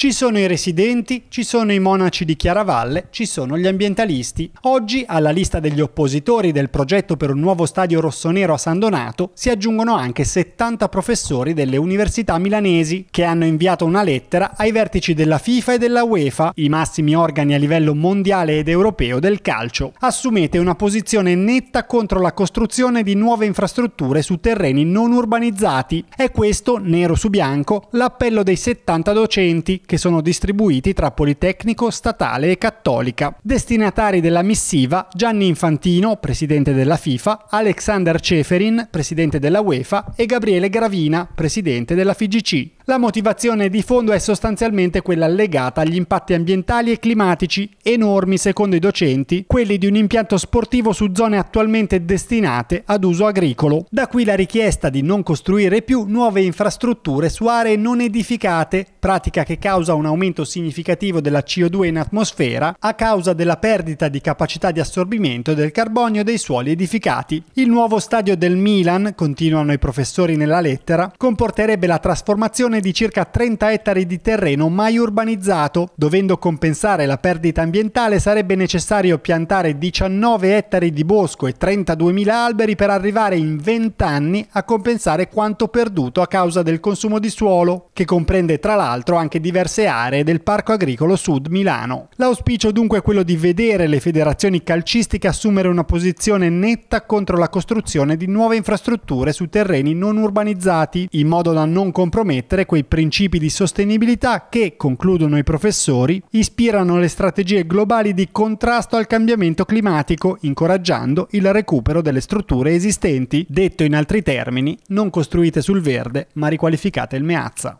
Ci sono i residenti, ci sono i monaci di Chiaravalle, ci sono gli ambientalisti. Oggi alla lista degli oppositori del progetto per un nuovo stadio rossonero a San Donato si aggiungono anche 70 professori delle università milanesi che hanno inviato una lettera ai vertici della FIFA e della UEFA, i massimi organi a livello mondiale ed europeo del calcio. Assumete una posizione netta contro la costruzione di nuove infrastrutture su terreni non urbanizzati. È questo, nero su bianco, l'appello dei 70 docenti che sono distribuiti tra Politecnico, Statale e Cattolica. Destinatari della missiva Gianni Infantino, presidente della FIFA, Alexander Ceferin, presidente della UEFA e Gabriele Gravina, presidente della FIGC. La motivazione di fondo è sostanzialmente quella legata agli impatti ambientali e climatici enormi secondo i docenti, quelli di un impianto sportivo su zone attualmente destinate ad uso agricolo. Da qui la richiesta di non costruire più nuove infrastrutture su aree non edificate, pratica che causa un aumento significativo della CO2 in atmosfera a causa della perdita di capacità di assorbimento del carbonio dei suoli edificati. Il nuovo stadio del Milan, continuano i professori nella lettera, comporterebbe la trasformazione porzione di circa 30 ettari di terreno mai urbanizzato. Dovendo compensare la perdita ambientale sarebbe necessario piantare 19 ettari di bosco e 32.000 alberi per arrivare in 20 anni a compensare quanto perduto a causa del consumo di suolo, che comprende tra l'altro anche diverse aree del Parco Agricolo Sud Milano. L'auspicio dunque è quello di vedere le federazioni calcistiche assumere una posizione netta contro la costruzione di nuove infrastrutture su terreni non urbanizzati, in modo da non compromettere quei principi di sostenibilità che, concludono i professori, ispirano le strategie globali di contrasto al cambiamento climatico, incoraggiando il recupero delle strutture esistenti, detto in altri termini, non costruite sul verde, ma riqualificate il meazza.